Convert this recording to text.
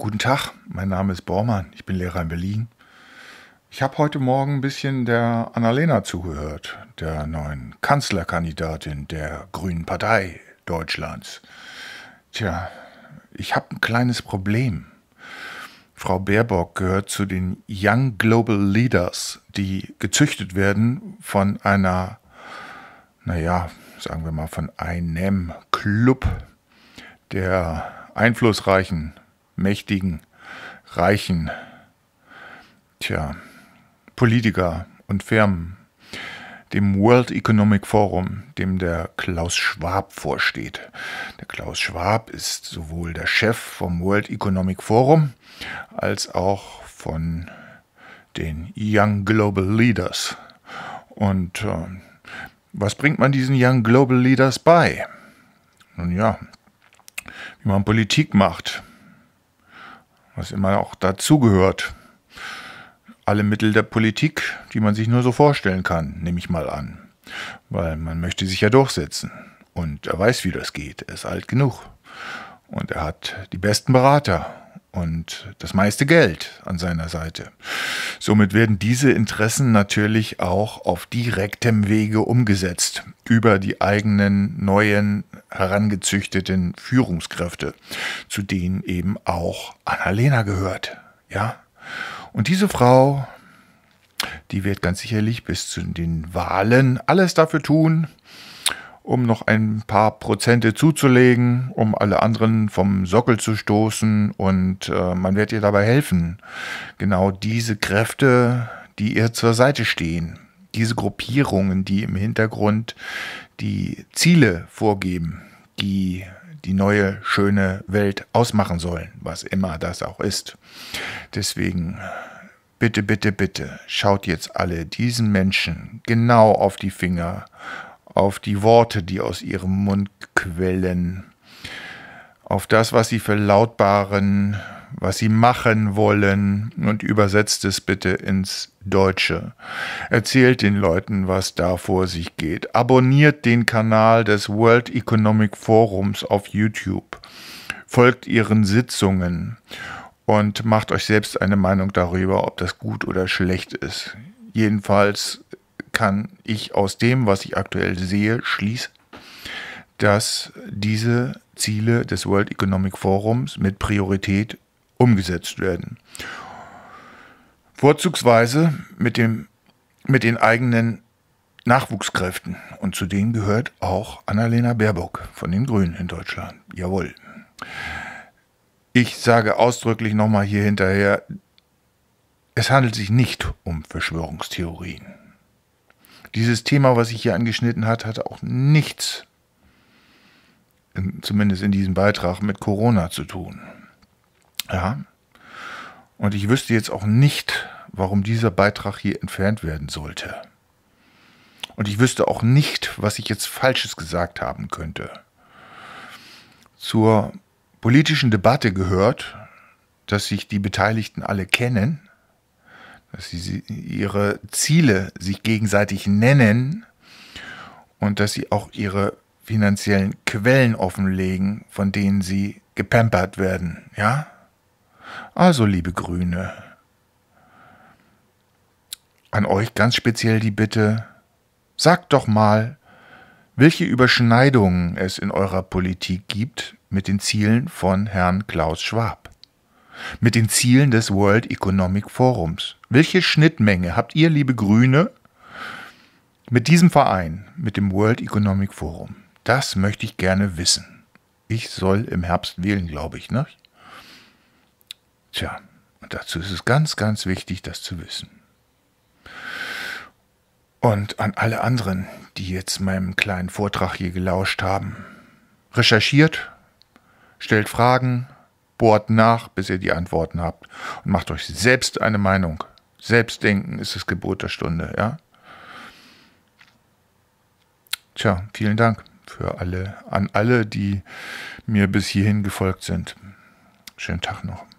Guten Tag, mein Name ist Bormann, ich bin Lehrer in Berlin. Ich habe heute Morgen ein bisschen der Annalena zugehört, der neuen Kanzlerkandidatin der Grünen Partei Deutschlands. Tja, ich habe ein kleines Problem. Frau Baerbock gehört zu den Young Global Leaders, die gezüchtet werden von einer, naja, sagen wir mal, von einem Club der einflussreichen Mächtigen, Reichen, tja, Politiker und Firmen, dem World Economic Forum, dem der Klaus Schwab vorsteht. Der Klaus Schwab ist sowohl der Chef vom World Economic Forum als auch von den Young Global Leaders. Und äh, was bringt man diesen Young Global Leaders bei? Nun ja, wie man Politik macht, was immer auch dazugehört. Alle Mittel der Politik, die man sich nur so vorstellen kann, nehme ich mal an. Weil man möchte sich ja durchsetzen. Und er weiß, wie das geht. Er ist alt genug. Und er hat die besten Berater und das meiste Geld an seiner Seite. Somit werden diese Interessen natürlich auch auf direktem Wege umgesetzt über die eigenen neuen herangezüchteten Führungskräfte, zu denen eben auch Annalena gehört. Ja? Und diese Frau, die wird ganz sicherlich bis zu den Wahlen alles dafür tun, um noch ein paar Prozente zuzulegen, um alle anderen vom Sockel zu stoßen und äh, man wird ihr dabei helfen. Genau diese Kräfte, die ihr zur Seite stehen diese Gruppierungen, die im Hintergrund die Ziele vorgeben, die die neue schöne Welt ausmachen sollen, was immer das auch ist. Deswegen bitte, bitte, bitte, schaut jetzt alle diesen Menschen genau auf die Finger, auf die Worte, die aus ihrem Mund quellen, auf das, was sie verlautbaren, was sie machen wollen und übersetzt es bitte ins Deutsche. Erzählt den Leuten, was da vor sich geht. Abonniert den Kanal des World Economic Forums auf YouTube. Folgt ihren Sitzungen und macht euch selbst eine Meinung darüber, ob das gut oder schlecht ist. Jedenfalls kann ich aus dem, was ich aktuell sehe, schließen, dass diese Ziele des World Economic Forums mit Priorität umgesetzt werden. Vorzugsweise mit, dem, mit den eigenen Nachwuchskräften. Und zu denen gehört auch Annalena Baerbock von den Grünen in Deutschland. Jawohl. Ich sage ausdrücklich nochmal hier hinterher, es handelt sich nicht um Verschwörungstheorien. Dieses Thema, was ich hier angeschnitten hat, hatte auch nichts, zumindest in diesem Beitrag, mit Corona zu tun. Ja. Und ich wüsste jetzt auch nicht, warum dieser Beitrag hier entfernt werden sollte. Und ich wüsste auch nicht, was ich jetzt Falsches gesagt haben könnte. Zur politischen Debatte gehört, dass sich die Beteiligten alle kennen, dass sie ihre Ziele sich gegenseitig nennen und dass sie auch ihre finanziellen Quellen offenlegen, von denen sie gepampert werden, ja? Also, liebe Grüne, an euch ganz speziell die Bitte, sagt doch mal, welche Überschneidungen es in eurer Politik gibt mit den Zielen von Herrn Klaus Schwab, mit den Zielen des World Economic Forums. Welche Schnittmenge habt ihr, liebe Grüne, mit diesem Verein, mit dem World Economic Forum? Das möchte ich gerne wissen. Ich soll im Herbst wählen, glaube ich, ne? Tja, und dazu ist es ganz, ganz wichtig, das zu wissen. Und an alle anderen, die jetzt meinem kleinen Vortrag hier gelauscht haben, recherchiert, stellt Fragen, bohrt nach, bis ihr die Antworten habt und macht euch selbst eine Meinung. Selbstdenken ist das Gebot der Stunde, ja? Tja, vielen Dank für alle, an alle, die mir bis hierhin gefolgt sind. Schönen Tag noch.